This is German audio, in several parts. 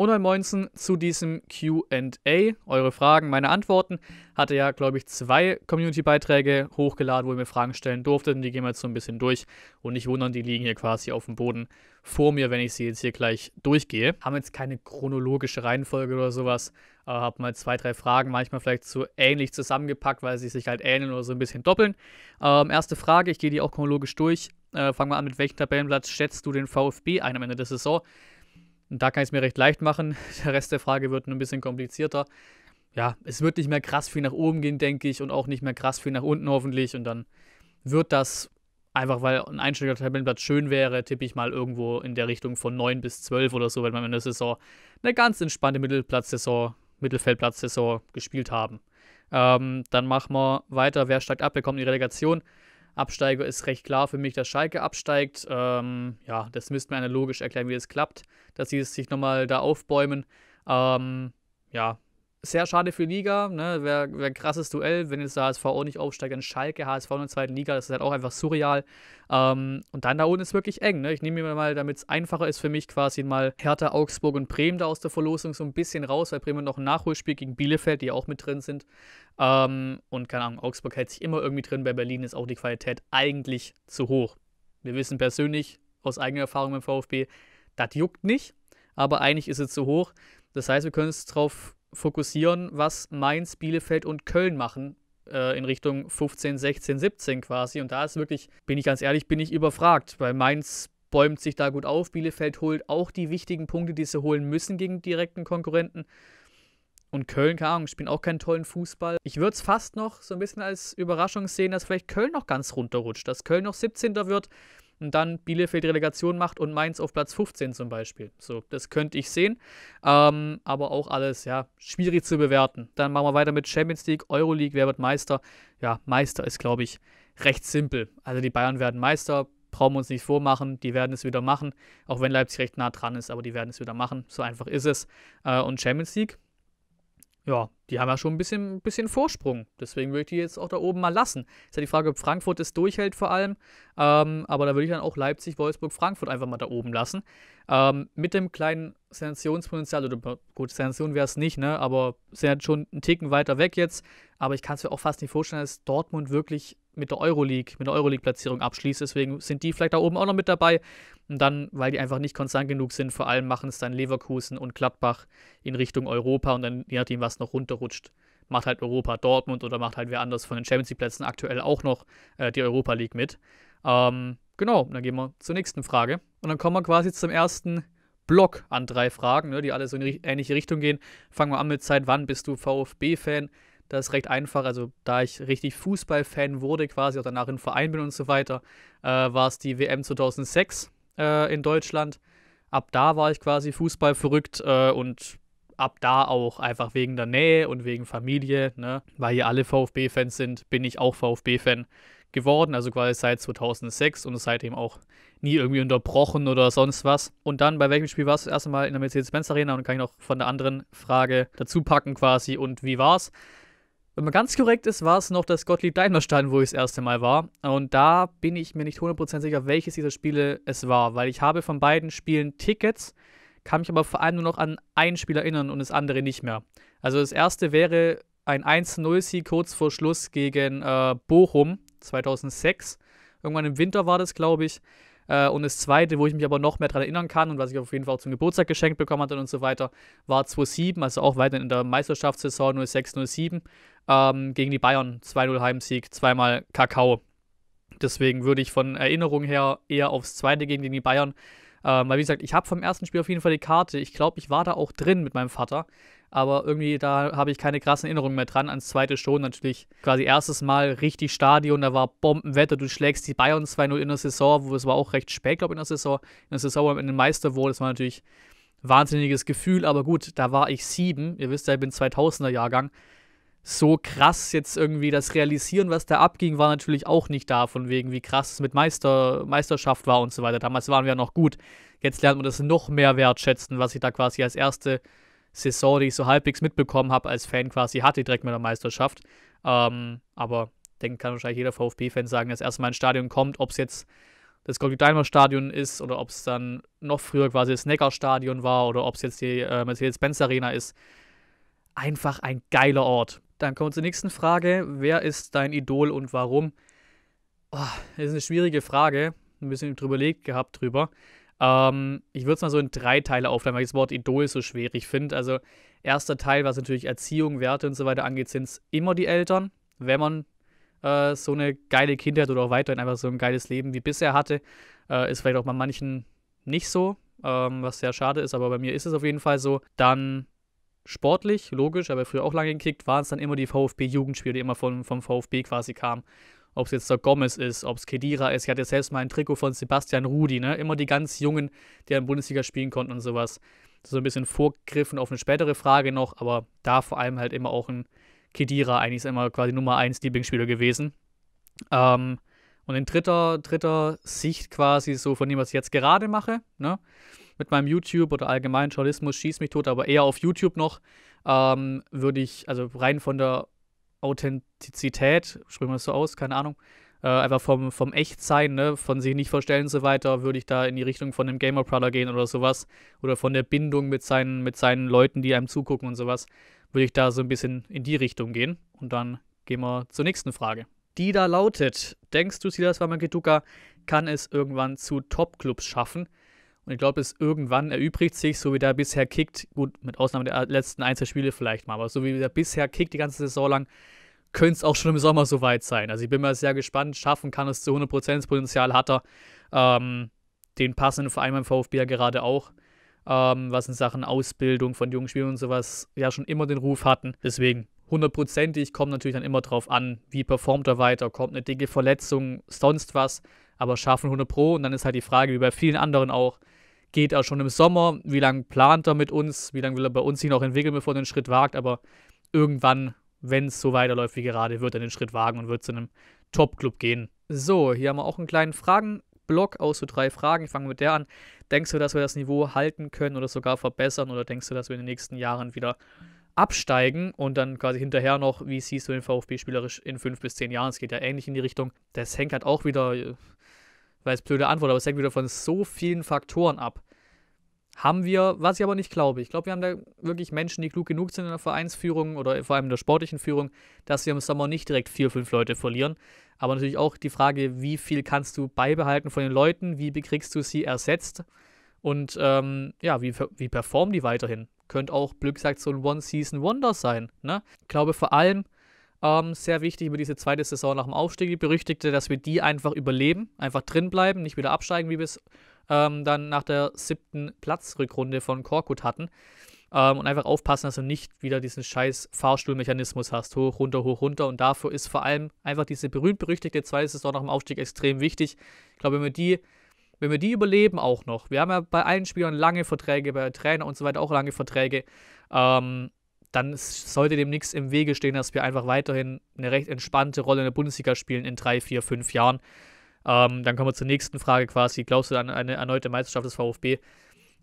Und moin Moinsen zu diesem QA. Eure Fragen, meine Antworten. Hatte ja, glaube ich, zwei Community-Beiträge hochgeladen, wo ihr mir Fragen stellen durftet. Und die gehen wir jetzt so ein bisschen durch. Und nicht wundern, die liegen hier quasi auf dem Boden vor mir, wenn ich sie jetzt hier gleich durchgehe. Haben jetzt keine chronologische Reihenfolge oder sowas. Aber hab mal zwei, drei Fragen manchmal vielleicht zu ähnlich zusammengepackt, weil sie sich halt ähneln oder so ein bisschen doppeln. Ähm, erste Frage, ich gehe die auch chronologisch durch. Äh, fangen wir an, mit welchem Tabellenplatz schätzt du den VfB ein am Ende der Saison? Und da kann ich es mir recht leicht machen. Der Rest der Frage wird ein bisschen komplizierter. Ja, es wird nicht mehr krass viel nach oben gehen, denke ich, und auch nicht mehr krass viel nach unten hoffentlich. Und dann wird das einfach, weil ein einstelliger Tabellenplatz schön wäre, tippe ich mal irgendwo in der Richtung von 9 bis 12 oder so, wenn wir in der Saison eine ganz entspannte Mittelplatzsaison, Mittelfeldplatzsaison gespielt haben. Ähm, dann machen wir weiter. Wer steigt ab? Wer kommt in die Relegation? Absteiger ist recht klar für mich, dass Schalke absteigt. Ähm, ja, das müsste mir einer logisch erklären, wie es klappt, dass sie es sich nochmal da aufbäumen. Ähm, ja, sehr schade für Liga, ne? Wäre wär ein krasses Duell, wenn jetzt der HSV auch nicht aufsteigt, dann Schalke, HSV in der zweiten Liga, das ist halt auch einfach surreal. Ähm, und dann da unten ist wirklich eng, ne? Ich nehme mir mal, damit es einfacher ist für mich, quasi mal Hertha, Augsburg und Bremen da aus der Verlosung so ein bisschen raus, weil Bremen noch ein Nachholspiel gegen Bielefeld, die auch mit drin sind. Ähm, und keine Ahnung, Augsburg hält sich immer irgendwie drin, bei Berlin ist auch die Qualität eigentlich zu hoch. Wir wissen persönlich aus eigener Erfahrung beim VfB, das juckt nicht, aber eigentlich ist es zu hoch. Das heißt, wir können es drauf fokussieren, was Mainz, Bielefeld und Köln machen äh, in Richtung 15, 16, 17 quasi. Und da ist wirklich, bin ich ganz ehrlich, bin ich überfragt, weil Mainz bäumt sich da gut auf. Bielefeld holt auch die wichtigen Punkte, die sie holen müssen gegen direkten Konkurrenten. Und Köln, keine Ahnung, spielen auch keinen tollen Fußball. Ich würde es fast noch so ein bisschen als Überraschung sehen, dass vielleicht Köln noch ganz runterrutscht, dass Köln noch 17. wird, und dann Bielefeld Relegation macht und Mainz auf Platz 15 zum Beispiel. So, das könnte ich sehen. Ähm, aber auch alles, ja, schwierig zu bewerten. Dann machen wir weiter mit Champions League, Euroleague, wer wird Meister? Ja, Meister ist, glaube ich, recht simpel. Also die Bayern werden Meister, brauchen wir uns nicht vormachen, die werden es wieder machen, auch wenn Leipzig recht nah dran ist, aber die werden es wieder machen, so einfach ist es. Äh, und Champions League, ja, die haben ja schon ein bisschen, bisschen Vorsprung. Deswegen würde ich die jetzt auch da oben mal lassen. Ist ja die Frage, ob Frankfurt es durchhält vor allem. Ähm, aber da würde ich dann auch Leipzig, Wolfsburg, Frankfurt einfach mal da oben lassen. Ähm, mit dem kleinen Sensationspotenzial, oder gut, Sensation wäre es nicht, ne? aber sind ja schon einen Ticken weiter weg jetzt. Aber ich kann es mir auch fast nicht vorstellen, dass Dortmund wirklich mit der Euroleague, mit der Euroleague-Platzierung abschließt. Deswegen sind die vielleicht da oben auch noch mit dabei. Und dann, weil die einfach nicht konstant genug sind, vor allem machen es dann Leverkusen und Gladbach in Richtung Europa und dann, je nachdem, was noch runterrutscht, macht halt Europa Dortmund oder macht halt wer anders von den Champions League-Plätzen aktuell auch noch äh, die Europa League mit. Ähm, genau, dann gehen wir zur nächsten Frage. Und dann kommen wir quasi zum ersten Block an drei Fragen, ne, die alle so in ähnliche Richtung gehen. Fangen wir an mit Zeit, wann bist du VfB-Fan? Das ist recht einfach. Also, da ich richtig Fußballfan wurde, quasi, auch danach im Verein bin und so weiter, äh, war es die WM 2006 äh, in Deutschland. Ab da war ich quasi Fußball verrückt äh, und ab da auch einfach wegen der Nähe und wegen Familie, ne? weil hier alle VfB-Fans sind, bin ich auch VfB-Fan geworden, also quasi seit 2006 und seitdem auch nie irgendwie unterbrochen oder sonst was. Und dann, bei welchem Spiel warst du das erste Mal in der Mercedes-Benz Arena und kann ich noch von der anderen Frage dazu packen quasi und wie war's? Wenn man ganz korrekt ist, war es noch das Gottlieb Daimler wo ich das erste Mal war. Und da bin ich mir nicht 100% sicher, welches dieser Spiele es war, weil ich habe von beiden Spielen Tickets, kann mich aber vor allem nur noch an ein Spiel erinnern und das andere nicht mehr. Also das erste wäre ein 1-0-Sieg kurz vor Schluss gegen äh, Bochum 2006. Irgendwann im Winter war das, glaube ich. Äh, und das zweite, wo ich mich aber noch mehr daran erinnern kann und was ich auf jeden Fall auch zum Geburtstag geschenkt bekommen hatte und so weiter, war 2007, also auch weiterhin in der Meisterschaftssaison 06-07. Ähm, gegen die Bayern 2-0 Heimsieg, zweimal Kakao. Deswegen würde ich von Erinnerung her eher aufs zweite gehen gegen die Bayern. Ähm, weil, wie gesagt, ich habe vom ersten Spiel auf jeden Fall die Karte. Ich glaube, ich war da auch drin mit meinem Vater. Aber irgendwie, da habe ich keine krassen Erinnerungen mehr dran. Ans zweite schon natürlich. Quasi erstes Mal richtig Stadion, da war Bombenwetter. Du schlägst die Bayern 2-0 in der Saison, wo es war auch recht spät, glaube ich, in der Saison. In der Saison, wo man in den Meister wurde, das war natürlich ein wahnsinniges Gefühl. Aber gut, da war ich sieben. Ihr wisst ja, ich bin 2000er-Jahrgang so krass jetzt irgendwie das Realisieren, was da abging, war natürlich auch nicht da, von wegen, wie krass es mit Meister, Meisterschaft war und so weiter. Damals waren wir ja noch gut. Jetzt lernt man das noch mehr wertschätzen, was ich da quasi als erste Saison, die ich so halbwegs mitbekommen habe, als Fan quasi hatte, direkt mit der Meisterschaft. Ähm, aber denke, kann wahrscheinlich jeder VfB-Fan sagen, dass erstmal ein Stadion kommt, ob es jetzt das Gottlieb Daimler Stadion ist oder ob es dann noch früher quasi das Neckar Stadion war oder ob es jetzt die äh, Mercedes-Benz Arena ist. Einfach ein geiler Ort. Dann kommen wir zur nächsten Frage. Wer ist dein Idol und warum? Oh, das ist eine schwierige Frage. Ein bisschen drüber überlegt gehabt drüber. Ähm, ich würde es mal so in drei Teile aufteilen, weil ich das Wort Idol so schwierig finde. Also, erster Teil, was natürlich Erziehung, Werte und so weiter angeht, sind es immer die Eltern. Wenn man äh, so eine geile Kindheit oder auch weiterhin einfach so ein geiles Leben wie bisher hatte, äh, ist vielleicht auch bei manchen nicht so, ähm, was sehr schade ist, aber bei mir ist es auf jeden Fall so. Dann sportlich, logisch, aber früher auch lange gekickt, waren es dann immer die VfB-Jugendspiele, die immer von, vom VfB quasi kamen. Ob es jetzt der Gomez ist, ob es Kedira ist, ich hatte selbst mal ein Trikot von Sebastian Rudi, ne? Immer die ganz Jungen, die in Bundesliga spielen konnten und sowas. so ein bisschen vorgriffen auf eine spätere Frage noch, aber da vor allem halt immer auch ein Kedira eigentlich ist immer quasi Nummer 1 Lieblingsspieler gewesen. Ähm, und in dritter, dritter Sicht quasi so von dem, was ich jetzt gerade mache, ne? mit meinem YouTube oder allgemein Journalismus, schießt mich tot, aber eher auf YouTube noch, ähm, würde ich, also rein von der Authentizität, sprechen wir das so aus, keine Ahnung, äh, einfach vom, vom Echtsein, ne, von sich nicht verstellen und so weiter, würde ich da in die Richtung von einem Gamer Brother gehen oder sowas. Oder von der Bindung mit seinen, mit seinen Leuten, die einem zugucken und sowas, würde ich da so ein bisschen in die Richtung gehen. Und dann gehen wir zur nächsten Frage. Die da lautet: Denkst du, Silas Wamageduka kann es irgendwann zu Top-Clubs schaffen? Und ich glaube, es irgendwann erübrigt sich, so wie der bisher kickt, gut, mit Ausnahme der letzten Einzelspiele vielleicht mal, aber so wie der bisher kickt die ganze Saison lang, könnte es auch schon im Sommer soweit sein. Also ich bin mal sehr gespannt, schaffen kann es zu 100% Potenzial hat er. Ähm, den passenden Verein beim VfB ja gerade auch, ähm, was in Sachen Ausbildung von jungen Spielern und sowas ja schon immer den Ruf hatten. Deswegen 100%ig, kommt natürlich dann immer drauf an, wie performt er weiter, kommt eine dicke Verletzung, sonst was, aber schaffen 100 Pro und dann ist halt die Frage, wie bei vielen anderen auch, geht er schon im Sommer. Wie lange plant er mit uns? Wie lange will er bei uns sich noch entwickeln, bevor er den Schritt wagt? Aber irgendwann, wenn es so weiterläuft wie gerade, wird er den Schritt wagen und wird zu einem Top-Club gehen. So, hier haben wir auch einen kleinen Fragenblock aus so drei Fragen. Ich fange mit der an. Denkst du, dass wir das Niveau halten können oder sogar verbessern? Oder denkst du, dass wir in den nächsten Jahren wieder absteigen und dann quasi hinterher noch, wie siehst du den VfB spielerisch in fünf bis zehn Jahren? Es geht ja ähnlich in die Richtung. Das hängt halt auch wieder äh, weil es blöde Antwort, aber es hängt wieder von so vielen Faktoren ab. Haben wir, was ich aber nicht glaube, ich glaube, wir haben da wirklich Menschen, die klug genug sind in der Vereinsführung oder vor allem in der sportlichen Führung, dass wir im Sommer nicht direkt vier, fünf Leute verlieren. Aber natürlich auch die Frage, wie viel kannst du beibehalten von den Leuten, wie bekriegst du sie ersetzt und ähm, ja, wie, wie performen die weiterhin? Könnte auch, Glück sagt, so ein One-Season-Wonder sein. Ne? Ich glaube vor allem, ähm, sehr wichtig über diese zweite Saison nach dem Aufstieg, die berüchtigte, dass wir die einfach überleben, einfach drin bleiben, nicht wieder absteigen, wie wir es ähm, dann nach der siebten Platzrückrunde von Korkut hatten. Ähm, und einfach aufpassen, dass du nicht wieder diesen scheiß Fahrstuhlmechanismus hast, hoch, runter, hoch, runter. Und dafür ist vor allem einfach diese berühmt-berüchtigte zweite Saison nach dem Aufstieg extrem wichtig. Ich glaube, wenn wir die wenn wir die überleben auch noch, wir haben ja bei allen Spielern lange Verträge, bei Trainer und so weiter auch lange Verträge, ähm, dann sollte dem nichts im Wege stehen, dass wir einfach weiterhin eine recht entspannte Rolle in der Bundesliga spielen in drei, vier, fünf Jahren. Ähm, dann kommen wir zur nächsten Frage quasi. Glaubst du an eine erneute Meisterschaft des VfB?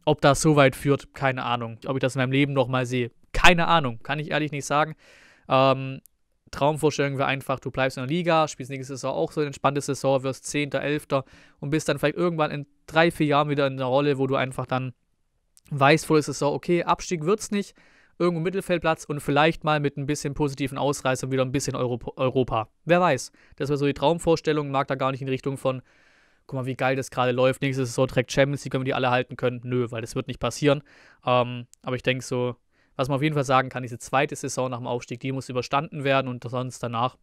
Ob das so weit führt, keine Ahnung. Ob ich das in meinem Leben nochmal sehe, keine Ahnung. Kann ich ehrlich nicht sagen. Ähm, Traumvorstellung wäre einfach, du bleibst in der Liga, spielst nächste Saison auch so eine entspannte Saison, wirst 10., 11. und bist dann vielleicht irgendwann in drei, vier Jahren wieder in einer Rolle, wo du einfach dann weißt vor der Saison, okay, Abstieg wird es nicht, irgendwo Mittelfeldplatz und vielleicht mal mit ein bisschen positiven Ausreißern wieder ein bisschen Euro Europa. Wer weiß. Das wäre so die Traumvorstellung, mag da gar nicht in Richtung von, guck mal, wie geil das gerade läuft, nächste Saison direkt Champions League, können wir die alle halten können. Nö, weil das wird nicht passieren. Ähm, aber ich denke so, was man auf jeden Fall sagen kann, diese zweite Saison nach dem Aufstieg, die muss überstanden werden und sonst danach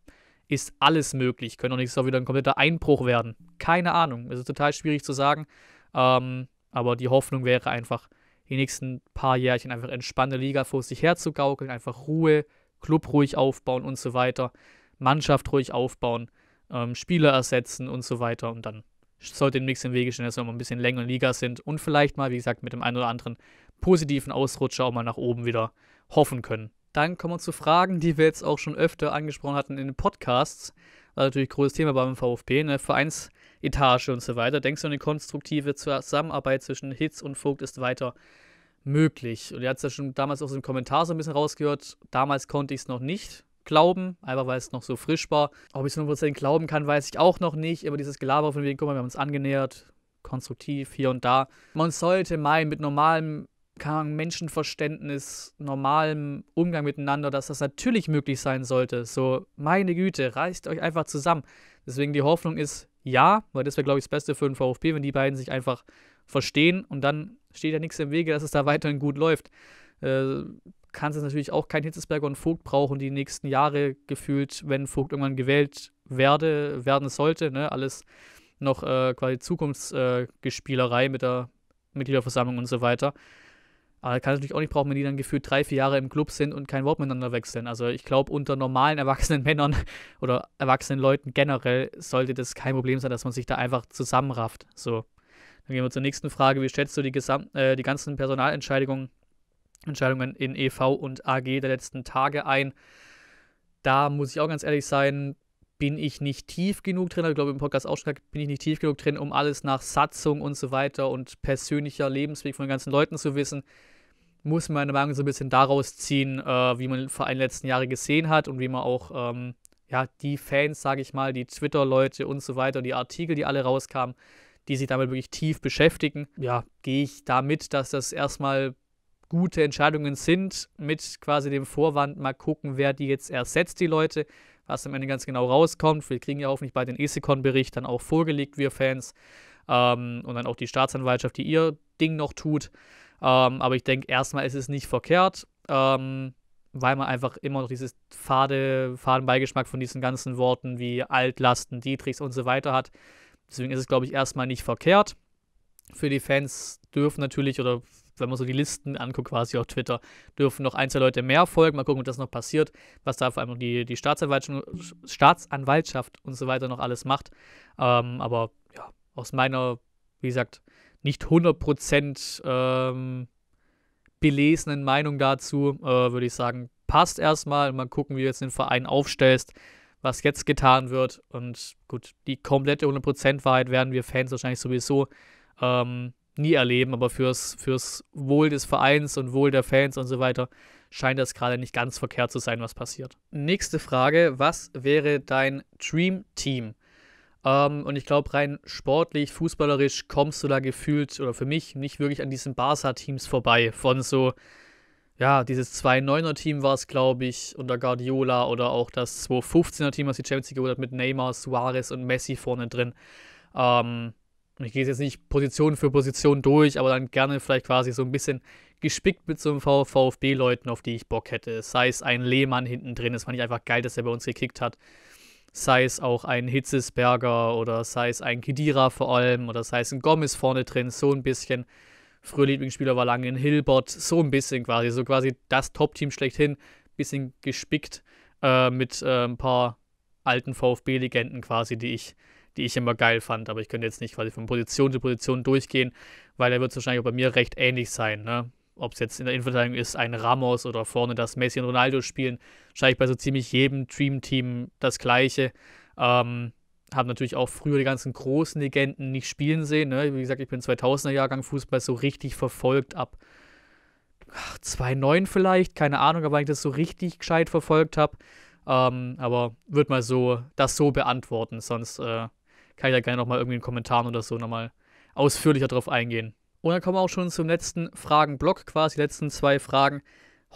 ist alles möglich. Könnte auch nächstes Jahr wieder ein kompletter Einbruch werden. Keine Ahnung. Es ist total schwierig zu sagen. Ähm, aber die Hoffnung wäre einfach, die nächsten paar Jährchen einfach entspannte Liga vor sich herzugaukeln, einfach Ruhe, Club ruhig aufbauen und so weiter, Mannschaft ruhig aufbauen, ähm, Spieler ersetzen und so weiter und dann sollte dem nichts im Wege stehen, dass wir mal ein bisschen länger in Liga sind und vielleicht mal, wie gesagt, mit dem einen oder anderen positiven Ausrutscher auch mal nach oben wieder hoffen können. Dann kommen wir zu Fragen, die wir jetzt auch schon öfter angesprochen hatten in den Podcasts. War natürlich ein großes Thema beim VfB, ne? Vereins Etage und so weiter. Denkst du, eine konstruktive Zusammenarbeit zwischen Hitz und Vogt ist weiter möglich? Und ihr habt es ja schon damals aus dem Kommentar so ein bisschen rausgehört. Damals konnte ich es noch nicht glauben, einfach weil es noch so frisch war. Ob ich es 100% glauben kann, weiß ich auch noch nicht. Aber dieses Gelaber von wegen, guck mal, wir haben uns angenähert, konstruktiv hier und da. Man sollte meinen, mit normalem Menschenverständnis, normalem Umgang miteinander, dass das natürlich möglich sein sollte. So, meine Güte, reißt euch einfach zusammen. Deswegen die Hoffnung ist ja, weil das wäre, glaube ich, das Beste für den VfB, wenn die beiden sich einfach verstehen und dann steht ja nichts im Wege, dass es da weiterhin gut läuft. Äh, kannst es natürlich auch kein Hitzesberger und Vogt brauchen, die nächsten Jahre gefühlt, wenn Vogt irgendwann gewählt werde, werden sollte. Ne? Alles noch äh, quasi Zukunftsgespielerei äh, mit der Mitgliederversammlung und so weiter. Aber kann natürlich auch nicht brauchen, wenn die dann gefühlt drei, vier Jahre im Club sind und kein Wort miteinander wechseln. Also ich glaube, unter normalen erwachsenen Männern oder erwachsenen Leuten generell sollte das kein Problem sein, dass man sich da einfach zusammenrafft. So. Dann gehen wir zur nächsten Frage. Wie schätzt du die, Gesam äh, die ganzen Personalentscheidungen Entscheidungen in EV und AG der letzten Tage ein? Da muss ich auch ganz ehrlich sein, bin ich nicht tief genug drin, ich glaube im Podcast auch schon bin ich nicht tief genug drin, um alles nach Satzung und so weiter und persönlicher Lebensweg von den ganzen Leuten zu wissen muss man meiner Meinung so ein bisschen daraus ziehen, äh, wie man den Verein letzten Jahre gesehen hat und wie man auch ähm, ja, die Fans, sage ich mal, die Twitter-Leute und so weiter, die Artikel, die alle rauskamen, die sich damit wirklich tief beschäftigen. Ja, gehe ich damit, dass das erstmal gute Entscheidungen sind, mit quasi dem Vorwand mal gucken, wer die jetzt ersetzt, die Leute, was am Ende ganz genau rauskommt. Wir kriegen ja hoffentlich bei den ESICON-Bericht dann auch vorgelegt, wir Fans, ähm, und dann auch die Staatsanwaltschaft, die ihr Ding noch tut. Ähm, aber ich denke, erstmal ist es nicht verkehrt, ähm, weil man einfach immer noch dieses fade, faden Beigeschmack von diesen ganzen Worten wie Altlasten, Dietrichs und so weiter hat. Deswegen ist es, glaube ich, erstmal nicht verkehrt. Für die Fans dürfen natürlich, oder wenn man so die Listen anguckt, quasi auf Twitter, dürfen noch ein, zwei Leute mehr folgen. Mal gucken, ob das noch passiert, was da vor allem die, die Staatsanwaltschaft, Staatsanwaltschaft und so weiter noch alles macht. Ähm, aber ja, aus meiner, wie gesagt, nicht 100% ähm, belesenen Meinung dazu, äh, würde ich sagen, passt erstmal. Mal gucken, wie du jetzt den Verein aufstellst, was jetzt getan wird. Und gut, die komplette 100% Wahrheit werden wir Fans wahrscheinlich sowieso ähm, nie erleben, aber fürs, fürs Wohl des Vereins und Wohl der Fans und so weiter scheint das gerade nicht ganz verkehrt zu sein, was passiert. Nächste Frage: Was wäre dein Dream Team? Ähm, und ich glaube, rein sportlich, fußballerisch kommst du da gefühlt oder für mich nicht wirklich an diesen Barca-Teams vorbei. Von so, ja, dieses 2-9er-Team war es, glaube ich, unter Guardiola oder auch das 2-15er-Team, was die Champions League geholt hat, mit Neymar, Suarez und Messi vorne drin. Ähm, ich gehe jetzt nicht Position für Position durch, aber dann gerne vielleicht quasi so ein bisschen gespickt mit so einem VfB-Leuten, auf die ich Bock hätte. Sei es ein Lehmann hinten drin, das fand ich einfach geil, dass er bei uns gekickt hat sei es auch ein Hitzesberger oder sei es ein Kedira vor allem oder sei es ein Gomez vorne drin, so ein bisschen. Früher Lieblingsspieler war lange ein Hilbert, so ein bisschen quasi, so quasi das Top-Team schlechthin, bisschen gespickt äh, mit äh, ein paar alten VfB-Legenden quasi, die ich, die ich immer geil fand. Aber ich könnte jetzt nicht quasi von Position zu Position durchgehen, weil er wird es wahrscheinlich auch bei mir recht ähnlich sein. Ne? Ob es jetzt in der Innenverteidigung ist, ein Ramos oder vorne das Messi und Ronaldo spielen, wahrscheinlich bei so ziemlich jedem Dream-Team das Gleiche. Ähm, haben natürlich auch früher die ganzen großen Legenden nicht spielen sehen. Ne? Wie gesagt, ich bin 2000er-Jahrgang Fußball so richtig verfolgt ab 2009 vielleicht, keine Ahnung, aber ich das so richtig gescheit verfolgt habe. Ähm, aber würde mal so das so beantworten, sonst äh, kann ich da gerne nochmal irgendwie in den Kommentaren oder so nochmal ausführlicher drauf eingehen. Und dann kommen wir auch schon zum letzten Fragenblock, quasi die letzten zwei Fragen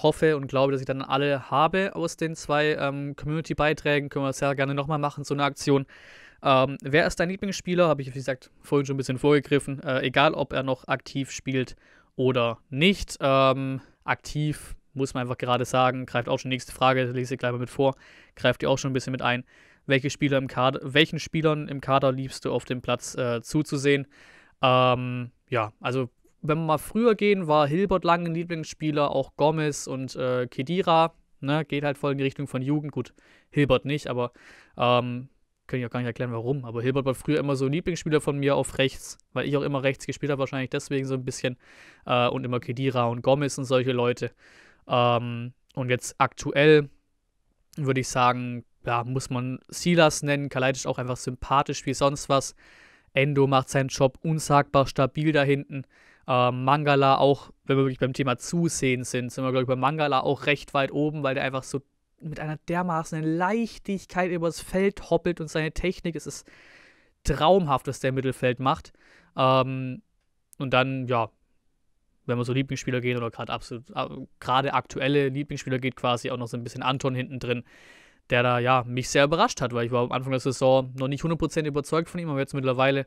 hoffe und glaube, dass ich dann alle habe aus den zwei ähm, Community-Beiträgen. Können wir sehr gerne nochmal machen, so eine Aktion. Ähm, wer ist dein Lieblingsspieler? Habe ich, wie gesagt, vorhin schon ein bisschen vorgegriffen. Äh, egal, ob er noch aktiv spielt oder nicht. Ähm, aktiv muss man einfach gerade sagen. Greift auch schon die nächste Frage, lese ich gleich mal mit vor. Greift ihr auch schon ein bisschen mit ein. Welche Spieler im Kader, welchen Spielern im Kader liebst du auf dem Platz äh, zuzusehen? Ähm, ja, also wenn wir mal früher gehen, war Hilbert lange ein Lieblingsspieler, auch Gomez und äh, Kedira. Ne? Geht halt voll in die Richtung von Jugend. Gut, Hilbert nicht, aber ähm, kann ich auch gar nicht erklären, warum. Aber Hilbert war früher immer so ein Lieblingsspieler von mir auf rechts, weil ich auch immer rechts gespielt habe, wahrscheinlich deswegen so ein bisschen. Äh, und immer Kedira und Gomez und solche Leute. Ähm, und jetzt aktuell würde ich sagen, ja, muss man Silas nennen. Kaleidisch auch einfach sympathisch wie sonst was. Endo macht seinen Job unsagbar stabil da hinten äh, Mangala auch, wenn wir wirklich beim Thema Zusehen sind, sind wir, glaube ich, bei Mangala auch recht weit oben, weil der einfach so mit einer dermaßen Leichtigkeit übers Feld hoppelt und seine Technik, es ist traumhaft, was der im Mittelfeld macht. Ähm, und dann, ja, wenn wir so Lieblingsspieler gehen oder gerade absolut, äh, gerade aktuelle Lieblingsspieler geht, quasi auch noch so ein bisschen Anton hinten drin, der da ja mich sehr überrascht hat, weil ich war am Anfang der Saison noch nicht 100% überzeugt von ihm, aber jetzt mittlerweile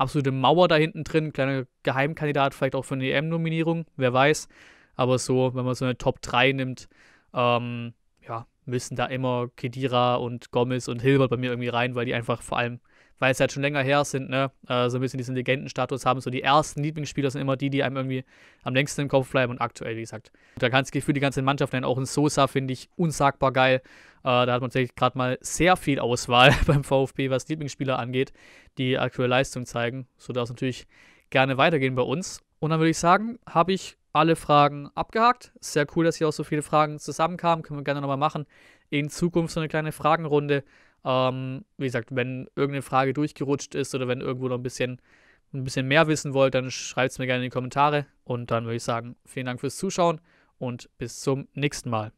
absolute Mauer da hinten drin. Kleiner Geheimkandidat, vielleicht auch für eine EM-Nominierung, wer weiß. Aber so, wenn man so eine Top 3 nimmt, ähm, ja, müssen da immer Kedira und Gomez und Hilbert bei mir irgendwie rein, weil die einfach vor allem weil es halt schon länger her sind, ne, äh, so ein bisschen diesen Legendenstatus haben. So die ersten Lieblingsspieler sind immer die, die einem irgendwie am längsten im Kopf bleiben und aktuell, wie gesagt. da kannst du für die ganze Mannschaft nennen. Auch ein Sosa finde ich unsagbar geil. Äh, da hat man tatsächlich gerade mal sehr viel Auswahl beim VfB, was Lieblingsspieler angeht, die aktuelle Leistung zeigen. So darf es natürlich gerne weitergehen bei uns. Und dann würde ich sagen, habe ich alle Fragen abgehakt. Sehr cool, dass hier auch so viele Fragen zusammenkamen. Können wir gerne nochmal machen. In Zukunft so eine kleine Fragenrunde ähm, wie gesagt, wenn irgendeine Frage durchgerutscht ist oder wenn irgendwo noch ein bisschen, ein bisschen mehr wissen wollt, dann schreibt es mir gerne in die Kommentare. Und dann würde ich sagen, vielen Dank fürs Zuschauen und bis zum nächsten Mal.